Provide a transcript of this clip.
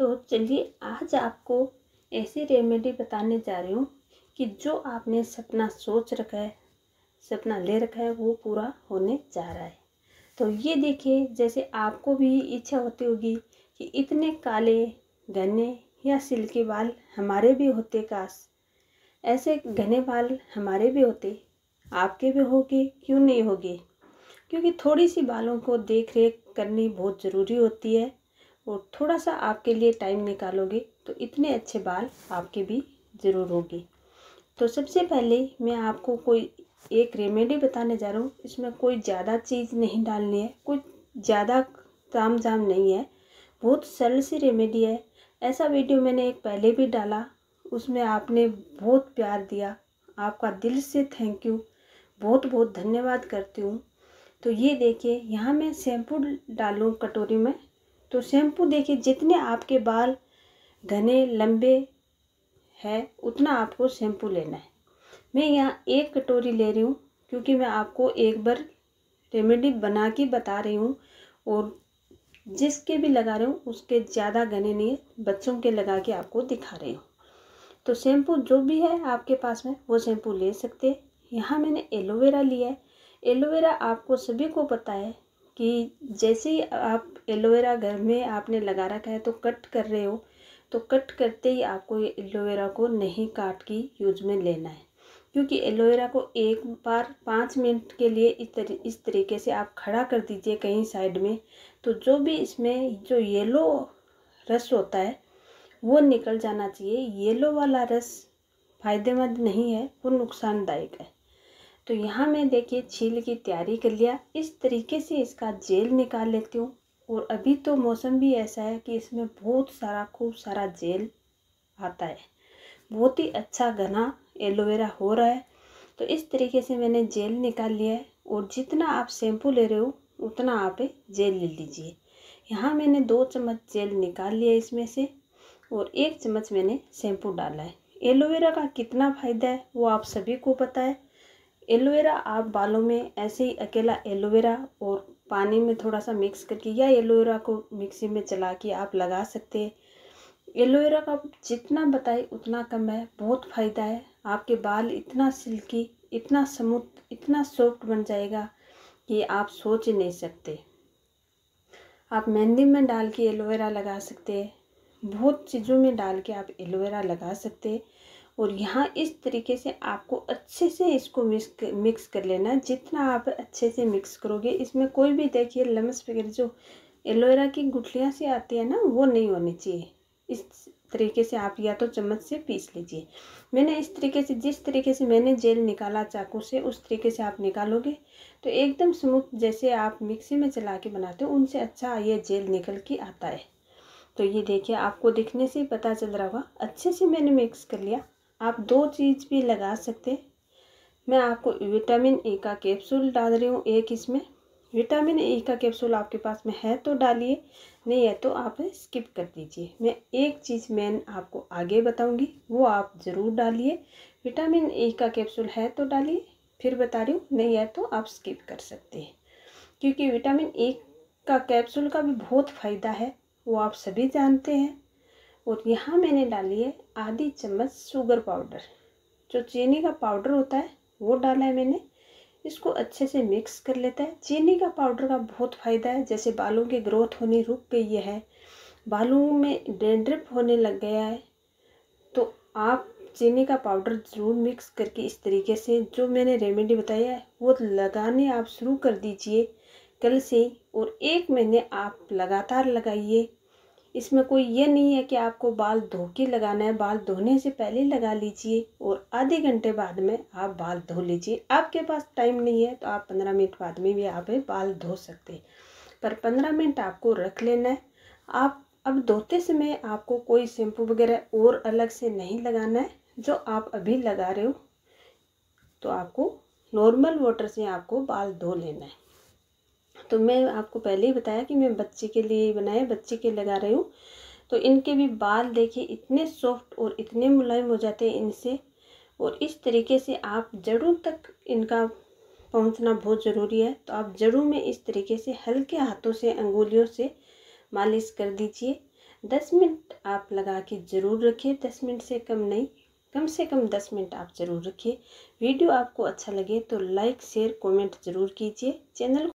तो चलिए आज आपको ऐसी रेमेडी बताने जा रही हूँ कि जो आपने सपना सोच रखा है सपना ले रखा है वो पूरा होने जा रहा है तो ये देखिए जैसे आपको भी इच्छा होती होगी कि इतने काले घने या सिल्की बाल हमारे भी होते काश ऐसे घने बाल हमारे भी होते आपके भी होगे क्यों नहीं होगे क्योंकि थोड़ी सी बालों को देख रेख करनी बहुत ज़रूरी होती है और थोड़ा सा आपके लिए टाइम निकालोगे तो इतने अच्छे बाल आपके भी ज़रूर होंगे तो सबसे पहले मैं आपको कोई एक रेमेडी बताने जा रहा हूँ इसमें कोई ज़्यादा चीज़ नहीं डालनी है कुछ ज़्यादा ताम जाम नहीं है बहुत सरल सी रेमेडी है ऐसा वीडियो मैंने एक पहले भी डाला उसमें आपने बहुत प्यार दिया आपका दिल से थैंक यू बहुत बहुत धन्यवाद करती हूँ तो ये देखिए यहाँ मैं शैम्पू डालूँ कटोरी में तो शैम्पू देखिए जितने आपके बाल घने लंबे है उतना आपको शैम्पू लेना है मैं यहाँ एक कटोरी ले रही हूँ क्योंकि मैं आपको एक बार रेमेडी बना के बता रही हूँ और जिसके भी लगा रही हूँ उसके ज़्यादा घने नहीं बच्चों के लगा के आपको दिखा रही हूँ तो शैम्पू जो भी है आपके पास में वो शैम्पू ले सकते हैं यहाँ मैंने एलोवेरा लिया है एलोवेरा आपको सभी को पता है कि जैसे ही आप एलोवेरा घर में आपने लगा रखा है तो कट कर रहे हो तो कट करते ही आपको एलोवेरा को नहीं काट के यूज में लेना है क्योंकि एलोवेरा को एक बार पाँच मिनट के लिए इस तरी इस तरीके से आप खड़ा कर दीजिए कहीं साइड में तो जो भी इसमें जो येलो रस होता है वो निकल जाना चाहिए येलो वाला रस फायदेमंद नहीं है वो नुकसानदायक है तो यहाँ मैं देखिए छील की तैयारी कर लिया इस तरीके से इसका जेल निकाल लेती हूँ और अभी तो मौसम भी ऐसा है कि इसमें बहुत सारा खूब सारा जेल आता है बहुत ही अच्छा घना एलोवेरा हो रहा है तो इस तरीके से मैंने जेल निकाल लिया है और जितना आप शैम्पू ले रहे हो उतना आप जेल ले लीजिए यहाँ मैंने दो चम्मच जेल निकाल लिया इसमें से और एक चम्मच मैंने शैम्पू डाला है एलोवेरा का कितना फ़ायदा है वो आप सभी को पता है एलोवेरा आप बालों में ऐसे ही अकेला एलोवेरा और पानी में थोड़ा सा मिक्स करके या एलोवेरा को मिक्सी में चला के आप लगा सकते हैं एलोवेरा का जितना बताए उतना कम है बहुत फ़ायदा है आपके बाल इतना सिल्की इतना स्मूथ इतना सॉफ्ट बन जाएगा कि आप सोच ही नहीं सकते आप मेहंदी में डाल के एलोवेरा लगा सकते हैं बहुत चीज़ों में डाल के आप एलोवेरा लगा सकते हैं और यहाँ इस तरीके से आपको अच्छे से इसको मिक्स मिक्स कर लेना जितना आप अच्छे से मिक्स करोगे इसमें कोई भी देखिए लम्स वगैरह जो एलोवेरा की गुठलियाँ से आती है ना वो नहीं होनी चाहिए इस तरीके से आप या तो चम्मच से पीस लीजिए मैंने इस तरीके से जिस तरीके से मैंने जेल निकाला चाकू से उस तरीके से आप निकालोगे तो एकदम स्मूथ जैसे आप मिक्सी में चला के बनाते हो उनसे अच्छा ये जेल निकल के आता है तो ये देखिए आपको दिखने से ही पता चल रहा होगा अच्छे से मैंने मिक्स कर लिया आप दो चीज़ भी लगा सकते मैं आपको विटामिन ई का कैप्सूल डाल रही हूँ एक इसमें विटामिन ई का कैप्सूल आपके पास में है तो डालिए नहीं है तो आप स्किप कर दीजिए मैं एक चीज़ मैन आपको आगे बताऊंगी वो आप ज़रूर डालिए विटामिन ई का कैप्सूल है तो डालिए फिर बता रही हूँ नहीं है तो आप स्किप कर सकते हैं क्योंकि विटामिन ई का कैप्सूल का भी बहुत फ़ायदा है वो आप सभी जानते हैं और यहाँ मैंने डाली है आधी चम्मच शुगर पाउडर जो चीनी का पाउडर होता है वो डाला है मैंने इसको अच्छे से मिक्स कर लेता है चीनी का पाउडर का बहुत फ़ायदा है जैसे बालों की ग्रोथ होनी रुक गई है बालों में डेंड्रिप होने लग गया है तो आप चीनी का पाउडर ज़रूर मिक्स करके इस तरीके से जो मैंने रेमेडी बताई है वो लगाने आप शुरू कर दीजिए कल से और एक महीने आप लगातार लगाइए इसमें कोई ये नहीं है कि आपको बाल धो के लगाना है बाल धोने से पहले लगा लीजिए और आधे घंटे बाद में आप बाल धो लीजिए आपके पास टाइम नहीं है तो आप पंद्रह मिनट बाद में भी आप बाल धो सकते हैं पर पंद्रह मिनट आपको रख लेना है आप अब धोते समय आपको कोई शैम्पू वगैरह और अलग से नहीं लगाना है जो आप अभी लगा रहे हो तो आपको नॉर्मल वाटर से आपको बाल धो लेना है तो मैं आपको पहले ही बताया कि मैं बच्चे के लिए बनाए बच्चे के लगा रही हूँ तो इनके भी बाल देखिए इतने सॉफ्ट और इतने मुलायम हो जाते हैं इनसे और इस तरीके से आप जड़ों तक इनका पहुंचना बहुत ज़रूरी है तो आप जड़ों में इस तरीके से हल्के हाथों से अंगुलियों से मालिश कर दीजिए दस मिनट आप लगा के ज़रूर रखिए दस मिनट से कम नहीं कम से कम दस मिनट आप ज़रूर रखिए वीडियो आपको अच्छा लगे तो लाइक शेयर कमेंट ज़रूर कीजिए चैनल